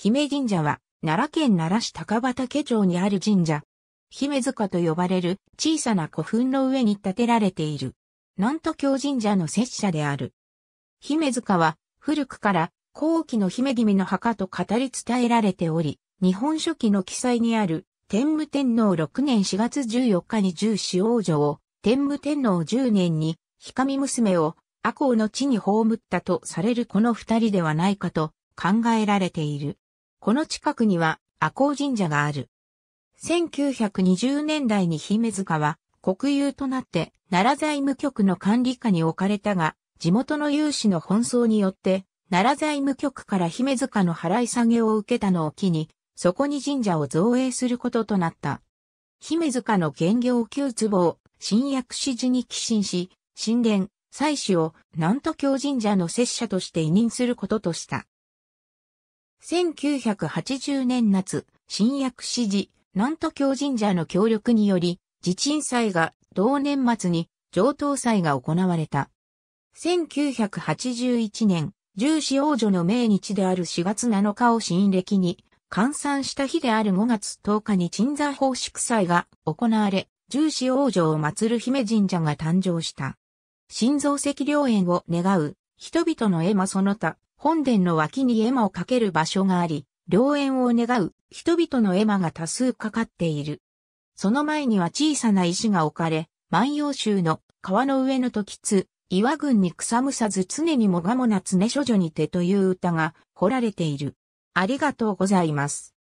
姫神社は、奈良県奈良市高畑町にある神社。姫塚と呼ばれる小さな古墳の上に建てられている。南都京神社の摂社である。姫塚は、古くから後期の姫君の墓と語り伝えられており、日本書紀の記載にある、天武天皇6年4月14日に十四王女を、天武天皇10年に、み娘を、阿公の地に葬ったとされるこの二人ではないかと考えられている。この近くには赤甲神社がある。1920年代に姫塚は国有となって奈良財務局の管理下に置かれたが、地元の有志の奔走によって奈良財務局から姫塚の払い下げを受けたのを機に、そこに神社を造営することとなった。姫塚の原業旧壺を新薬師寺に寄進し、神殿、祭祀を南都京神社の摂社として委任することとした。1980年夏、新薬師寺、南都京神社の協力により、地鎮祭が同年末に上等祭が行われた。1981年、重視王女の命日である4月7日を新暦に、換算した日である5月10日に鎮座法祝祭が行われ、重視王女を祀る姫神社が誕生した。心臓石良縁を願う、人々の絵馬その他、本殿の脇に絵馬をかける場所があり、良縁を願う人々の絵馬が多数かかっている。その前には小さな石が置かれ、万葉集の川の上の時津、岩群に草むさず常にもがもな常処女にてという歌が彫られている。ありがとうございます。